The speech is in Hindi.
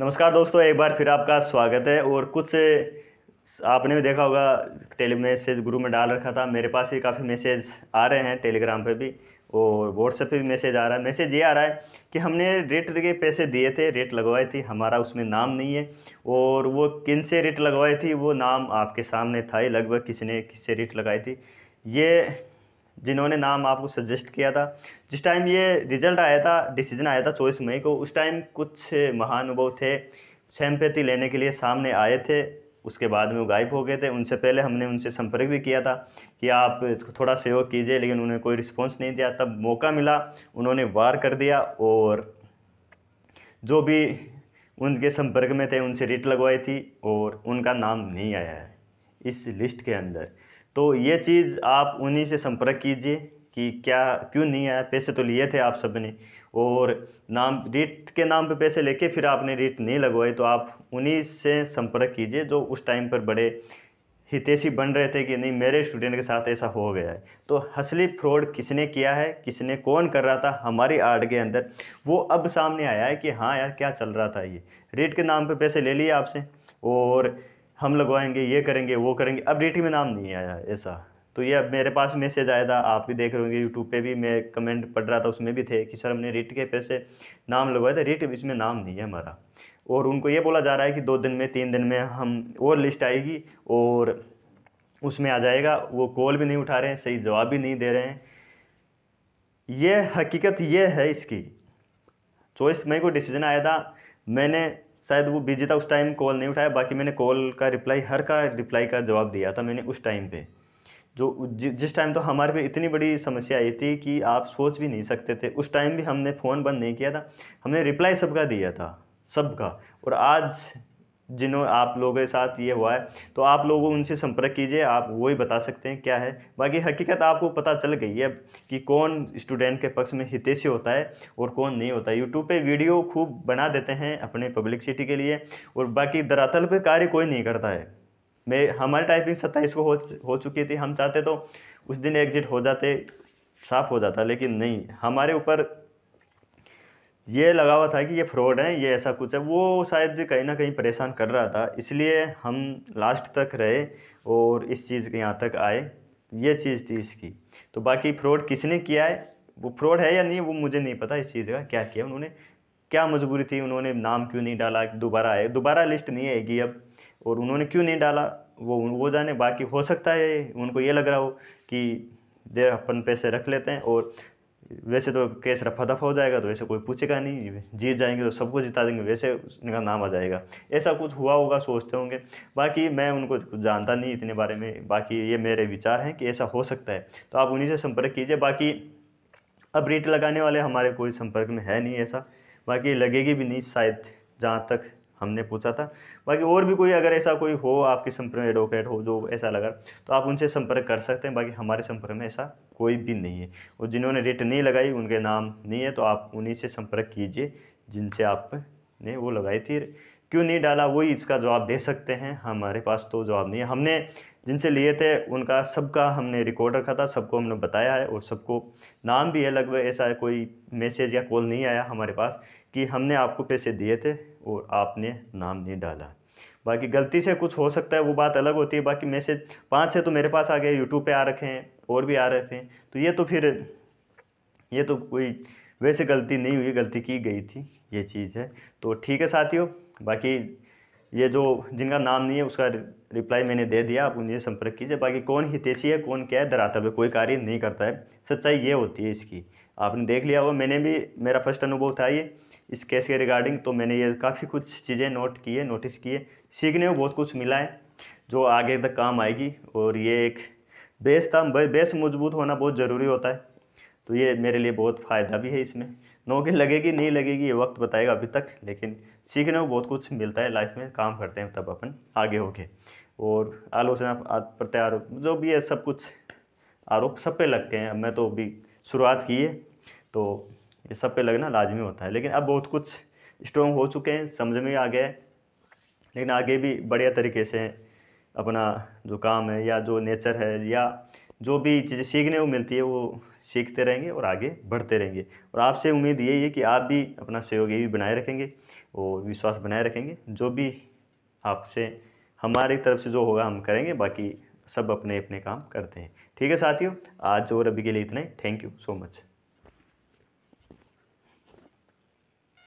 नमस्कार दोस्तों एक बार फिर आपका स्वागत है और कुछ आपने भी देखा होगा टेली मैसेज ग्रुप में डाल रखा था मेरे पास भी काफ़ी मैसेज आ रहे हैं टेलीग्राम पे भी और व्हाट्सएप पे भी मैसेज आ रहा है मैसेज ये आ रहा है कि हमने रेट के पैसे दिए थे रेट लगवाई थी हमारा उसमें नाम नहीं है और वो किन से रेट लगवाई थी वो नाम आपके सामने था ही लगभग किसी ने किससे रेट लगाई थी ये जिन्होंने नाम आपको सजेस्ट किया था जिस टाइम ये रिजल्ट आया था डिसीजन आया था चौबीस मई को उस टाइम कुछ महानुभव थे सहमपति लेने के लिए सामने आए थे उसके बाद में वो गायब हो गए थे उनसे पहले हमने उनसे संपर्क भी किया था कि आप थोड़ा सहयोग कीजिए लेकिन उन्होंने कोई रिस्पॉन्स नहीं दिया तब मौका मिला उन्होंने वार कर दिया और जो भी उनके संपर्क में थे उनसे रिट लगवाई थी और उनका नाम नहीं आया है इस लिस्ट के अंदर तो ये चीज़ आप उन्हीं से संपर्क कीजिए कि क्या क्यों नहीं आया पैसे तो लिए थे आप सब ने और नाम रेट के नाम पे पैसे लेके फिर आपने रेट नहीं लगवाई तो आप उन्हीं से संपर्क कीजिए जो उस टाइम पर बड़े हितेशी बन रहे थे कि नहीं मेरे स्टूडेंट के साथ ऐसा हो गया है तो हसली फ्रॉड किसने किया है किसने कौन कर रहा था हमारी आर्ट के अंदर वो अब सामने आया है कि हाँ यार क्या चल रहा था ये रेट के नाम पर पैसे ले लिए आपसे और हम लगवाएंगे ये करेंगे वो करेंगे अब ही में नाम नहीं आया ऐसा तो ये अब मेरे पास मैसेज आया था आप भी देख रहे होंगे यूट्यूब पे भी मैं कमेंट पढ़ रहा था उसमें भी थे कि सर हमने रिट के पैसे नाम लगवाए थे रेट इसमें नाम नहीं है हमारा और उनको ये बोला जा रहा है कि दो दिन में तीन दिन में हम और लिस्ट आएगी और उसमें आ जाएगा वो कॉल भी नहीं उठा रहे हैं सही जवाब भी नहीं दे रहे हैं ये हकीकत ये है इसकी चौबीस मई को डिसीजन आया था मैंने शायद वो बिजी था उस टाइम कॉल नहीं उठाया बाकी मैंने कॉल का रिप्लाई हर का रिप्लाई का जवाब दिया था मैंने उस टाइम पे जो जिस टाइम तो हमारे पे इतनी बड़ी समस्या आई थी कि आप सोच भी नहीं सकते थे उस टाइम भी हमने फ़ोन बंद नहीं किया था हमने रिप्लाई सबका दिया था सबका और आज जिन्हों आप लोगों के साथ ये हुआ है तो आप लोग उनसे संपर्क कीजिए आप वो ही बता सकते हैं क्या है बाकी हकीकत आपको पता चल गई है कि कौन स्टूडेंट के पक्ष में हितेश होता है और कौन नहीं होता है यूट्यूब पर वीडियो खूब बना देते हैं अपने सिटी के लिए और बाकी दरअसल पर कार्य कोई नहीं करता है मैं हमारी टाइपिंग सत्ताईस को हो हो चुकी थी हम चाहते तो उस दिन एग्जिट हो जाते साफ हो जाता लेकिन नहीं हमारे ऊपर ये लगा हुआ था कि ये फ्रॉड है ये ऐसा कुछ है वो शायद कहीं ना कहीं परेशान कर रहा था इसलिए हम लास्ट तक रहे और इस चीज़ के यहाँ तक आए ये चीज़ थी इसकी तो बाकी फ्रॉड किसने किया है वो फ्रॉड है या नहीं वो मुझे नहीं पता इस चीज़ का क्या किया उन्होंने क्या मजबूरी थी उन्होंने नाम क्यों नहीं डाला दोबारा आए दोबारा लिस्ट नहीं आएगी अब और उन्होंने क्यों नहीं डाला वो वो जाने बाकी हो सकता है उनको ये लग रहा हो कि दे अपन पैसे रख लेते हैं और वैसे तो केस रफा दफा हो जाएगा तो वैसे कोई पूछेगा नहीं जीत जाएंगे तो सबको जिता देंगे वैसे उनका नाम आ जाएगा ऐसा कुछ हुआ होगा सोचते होंगे बाकी मैं उनको जानता नहीं इतने बारे में बाकी ये मेरे विचार हैं कि ऐसा हो सकता है तो आप उन्हीं से संपर्क कीजिए बाकी अब रेट लगाने वाले हमारे कोई संपर्क में है नहीं ऐसा बाकी लगेगी भी नहीं शायद जहाँ तक हमने पूछा था बाकी और भी कोई अगर ऐसा कोई हो आपके संपर्क में एडवोकेट हो जो ऐसा लगा तो आप उनसे संपर्क कर सकते हैं बाकी हमारे संपर्क में ऐसा कोई भी नहीं है और जिन्होंने रेट नहीं लगाई उनके नाम नहीं है तो आप उन्हीं से संपर्क कीजिए जिनसे आपने वो लगाई थी क्यों नहीं डाला वही इसका जवाब दे सकते हैं हमारे पास तो जवाब नहीं है हमने जिनसे लिए थे उनका सबका हमने रिकॉर्ड रखा था सबको हमने बताया है और सबको नाम भी है लगभग ऐसा कोई मैसेज या कॉल नहीं आया हमारे पास कि हमने आपको पैसे दिए थे और आपने नाम नहीं डाला बाकी गलती से कुछ हो सकता है वो बात अलग होती है बाकी मैसेज पाँच से तो मेरे पास आ गए यूट्यूब पर आ रखे हैं और भी आ रखे हैं तो ये तो फिर ये तो कोई वैसे गलती नहीं हुई गलती की गई थी ये चीज़ है तो ठीक है साथियों बाकी ये जो जिनका नाम नहीं है उसका रिप्लाई मैंने दे दिया आप उनसे संपर्क कीजिए बाकी कौन हितेशी है कौन क्या है धरातल पर कोई कार्य नहीं करता है सच्चाई ये होती है इसकी आपने देख लिया वो मैंने भी मेरा फर्स्ट अनुभव था ये इस केस के रिगार्डिंग तो मैंने ये काफ़ी कुछ चीज़ें नोट किए नोटिस किए सीखने में बहुत कुछ मिला है जो आगे तक काम आएगी और ये एक बेस था बेस मजबूत होना बहुत ज़रूरी होता है तो ये मेरे लिए बहुत फ़ायदा भी है इसमें नौकरी लगेगी नहीं लगेगी ये वक्त बताएगा अभी तक लेकिन सीखने में बहुत कुछ मिलता है लाइफ में काम करते हैं तब अपन आगे होके और आलोचना प्रत्यारोप जो भी है सब कुछ आरोप सब पे लगते हैं अब मैं तो अभी शुरुआत की है तो ये सब पे लगना लाजमी होता है लेकिन अब बहुत कुछ स्ट्रॉन्ग हो चुके हैं समझ में आ गया है लेकिन आगे भी बढ़िया तरीके से अपना जो काम है या जो नेचर है या जो भी चीज़ें सीखने को मिलती है वो सीखते रहेंगे और आगे बढ़ते रहेंगे और आपसे उम्मीद यही है कि आप भी अपना सहयोग भी बनाए रखेंगे और विश्वास बनाए रखेंगे जो भी आपसे हमारी तरफ से जो होगा हम करेंगे बाकी सब अपने अपने काम करते हैं ठीक है साथियों आज और अभी के लिए इतना ही थैंक यू सो मच